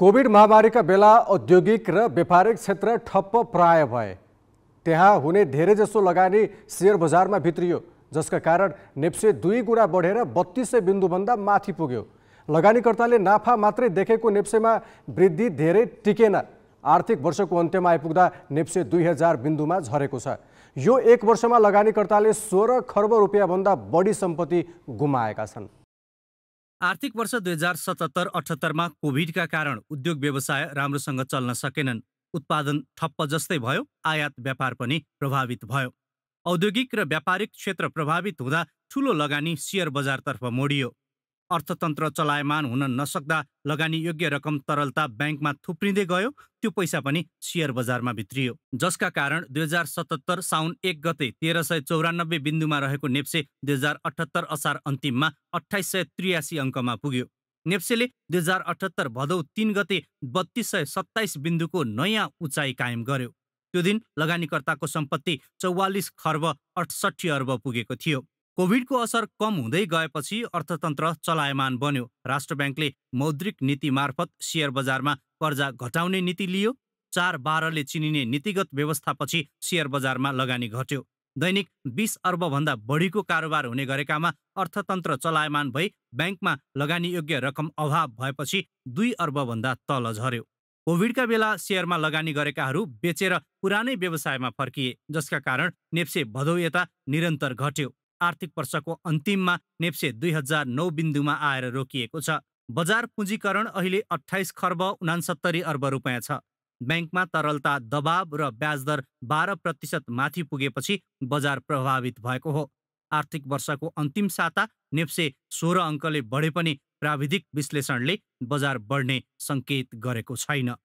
covid महामारीका बेला औद्योगिक र व्यापारिक क्षेत्र ठप्प प्राय भए त्यहाँ हुने धेरैजसो लगानी सेयर बजारमा भित्रियो जसका कारण नेप्से दुई गुणा बढेर बत्तिस सय बिन्दुभन्दा माथि पुग्यो लगानीकर्ताले नाफा मात्रै देखेको नेप्सेमा वृद्धि धेरै टिकेन आर्थिक वर्षको अन्त्यमा आइपुग्दा नेप्से दुई हजार बिन्दुमा झरेको छ यो एक वर्षमा लगानीकर्ताले सोह्र खर्ब रुपियाँभन्दा बढी सम्पत्ति गुमाएका छन् आर्थिक वर्ष दुई हजार सतहत्तर अठहत्तरमा कोभिडका कारण उद्योग व्यवसाय राम्रोसँग चल्न सकेनन् उत्पादन ठप्प जस्तै भयो आयात व्यापार पनि प्रभावित भयो औद्योगिक र व्यापारिक क्षेत्र प्रभावित हुँदा ठुलो लगानी सेयर बजारतर्फ मोडियो अर्थतन्त्र चलायमान हुन नसक्दा लगानी योग्य रकम तरलता ब्याङ्कमा थुप्रिँदै गयो त्यो पैसा पनि सेयर बजारमा भित्रियो जसका कारण दुई हजार सतहत्तर साउन एक गते तेह्र सय चौरानब्बे बिन्दुमा रहेको नेप्से दुई हजार अठहत्तर असार अन्तिममा अठाइस सय त्रियासी अङ्कमा पुग्यो नेप्सेले दुई हजार अठहत्तर भदौ तिन गते बत्तीस सय सत्ताइस बिन्दुको नयाँ उचाइ कायम गर्यो त्यो दिन लगानीकर्ताको सम्पत्ति चौवालिस खर्ब अठसट्ठी अर्ब पुगेको थियो कोभिडको असर कम हुँदै गएपछि अर्थतन्त्र चलायमान बन्यो राष्ट्र ब्याङ्कले मौद्रिक नीति मार्फत सेयर बजारमा कर्जा घटाउने नीति लियो चार बाह्रले चिनिने नीतिगत व्यवस्थापछि सेयर बजारमा लगानी घट्यो दैनिक बिस अर्बभन्दा बढीको कारोबार हुने गरेकामा अर्थतन्त्र चलायमान भई ब्याङ्कमा लगानीयोग्य रकम अभाव भएपछि दुई अर्बभन्दा तल झर्यो कोभिडका बेला सेयरमा लगानी गरेकाहरू बेचेर पुरानै व्यवसायमा फर्किए जसका कारण नेप्से भदौ यता निरन्तर घट्यो आर्थिक वर्षको अन्तिममा नेप्से दुई हजार नौ बिन्दुमा आएर रोकिएको छ बजार पुँजीकरण अहिले अठाइस खर्ब उनासत्तरी अर्ब रुपियाँ छ ब्याङ्कमा तरलता दबाव र ब्याजदर बाह्र प्रतिशत माथि पुगेपछि बजार प्रभावित भएको हो आर्थिक वर्षको अन्तिम साता नेप्से सोह्र अङ्कले बढे पनि प्राविधिक विश्लेषणले बजार बढ्ने सङ्केत गरेको छैन